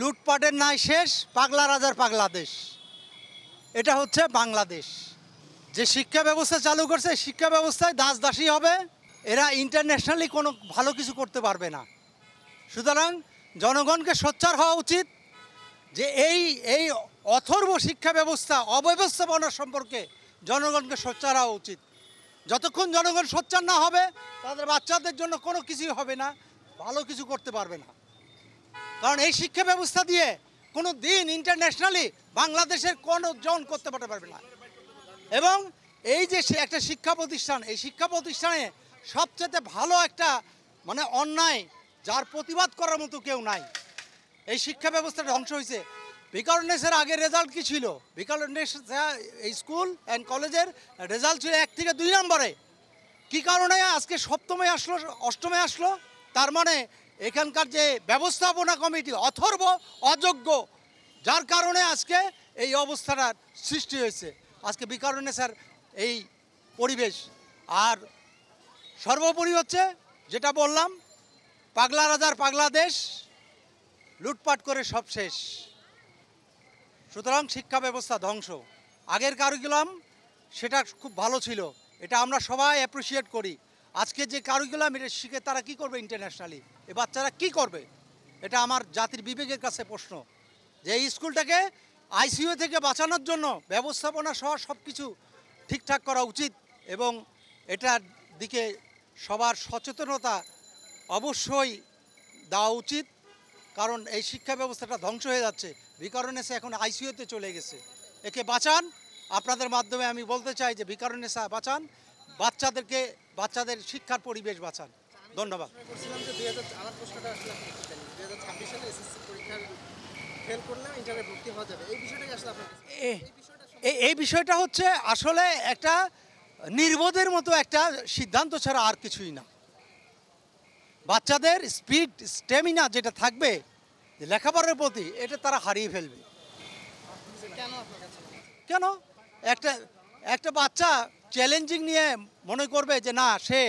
লুটপাটের নাই শেষ পাগলা রাজার পাগলা দেশ এটা হচ্ছে বাংলাদেশ যে শিক্ষা ব্যবস্থা চালু করছে শিক্ষা ব্যবস্থায় দাস দাসী হবে এরা ইন্টারন্যাশনালি কোনো ভালো কিছু করতে পারবে না সুতরাং জনগণকে সোচ্চার হওয়া উচিত যে এই এই অথর্ব শিক্ষা ব্যবস্থা অব্যবস্থাপনা সম্পর্কে জনগণকে সোচ্চার হওয়া উচিত যতক্ষণ জনগণ সোচ্চার না হবে তাদের বাচ্চাদের জন্য কোনো কিছুই হবে না ভালো কিছু করতে পারবে না কারণ এই শিক্ষা ব্যবস্থা দিয়ে কোনো দিন ইন্টারন্যাশনালি বাংলাদেশের কোনো জন করতে পারবে না এবং এই যে একটা শিক্ষা প্রতিষ্ঠান এই শিক্ষা প্রতিষ্ঠানে সবচেয়ে ভালো একটা মানে অন্যায় যার প্রতিবাদ করার মতো কেউ নাই এই শিক্ষা ব্যবস্থা ধ্বংস হয়েছে বিকারণেসের আগে রেজাল্ট কি ছিল বিকারণেস স্কুল অ্যান্ড কলেজের রেজাল্ট ছিল এক থেকে দুই নম্বরে কি কারণে আজকে সপ্তমে আসলো অষ্টমে আসলো তার মানে এখানকার যে ব্যবস্থাপনা কমিটি অথর্ব অযোগ্য যার কারণে আজকে এই অবস্থাটার সৃষ্টি হয়েছে আজকে বিকারণে স্যার এই পরিবেশ আর সর্বোপরি হচ্ছে যেটা বললাম পাগলা রাজার পাগলা দেশ লুটপাট করে সব শেষ সুতরাং শিক্ষা ব্যবস্থা ধ্বংস আগের কারিকুলাম সেটা খুব ভালো ছিল এটা আমরা সবাই অ্যাপ্রিসিয়েট করি আজকে যে কারিকুলাম এটা শিখে তারা কি করবে ইন্টারন্যাশনালি এ বাচ্চারা কি করবে এটা আমার জাতির বিবেকের কাছে প্রশ্ন যে এই স্কুলটাকে আইসিইউ থেকে বাঁচানোর জন্য ব্যবস্থাপনা সহ সব কিছু ঠিকঠাক করা উচিত এবং এটার দিকে সবার সচেতনতা অবশ্যই দেওয়া উচিত কারণ এই শিক্ষা ব্যবস্থাটা ধ্বংস হয়ে যাচ্ছে ভিকারনেসা এখন আইসিইউতে চলে গেছে একে বাঁচান আপনাদের মাধ্যমে আমি বলতে চাই যে ভিকারনেসা বাঁচান বাচ্চাদেরকে বাচ্চাদের শিক্ষার পরিবেশ বাঁচান ধন্যবাদ এই বিষয়টা হচ্ছে আসলে একটা নির্বোধের মতো একটা সিদ্ধান্ত ছাড়া আর কিছুই না বাচ্চাদের স্পিড স্টেমিনা যেটা থাকবে লেখাপড়ার প্রতি এটা তারা হারিয়ে ফেলবে কেন একটা একটা বাচ্চা চ্যালেঞ্জিং নিয়ে মনে করবে যে না সে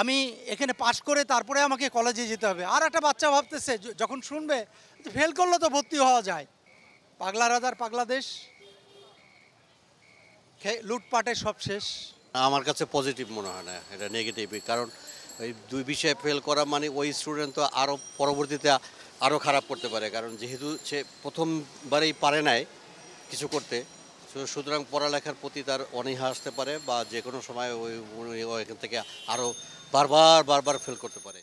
আমি এখানে পাশ করে তারপরে আমাকে কলেজে যেতে হবে আর একটা বাচ্চা ভাবতেছে যখন শুনবে ফেল করলে তো ভর্তি হওয়া যায় পাগলা রাজার দেশ লুটপাটে সব শেষ আমার কাছে পজিটিভ মনে হয় না এটা নেগেটিভই কারণ ওই দুই বিষয়ে ফেল করা মানে ওই স্টুডেন্ট তো আরও পরবর্তীতে আরও খারাপ করতে পারে কারণ যেহেতু সে প্রথমবারেই পারে নাই কিছু করতে তো সুতরাং পড়ালেখার প্রতি তার অনীহা আসতে পারে বা যে কোনো সময় ওই এখান থেকে আরও বারবার বারবার ফেল করতে পারে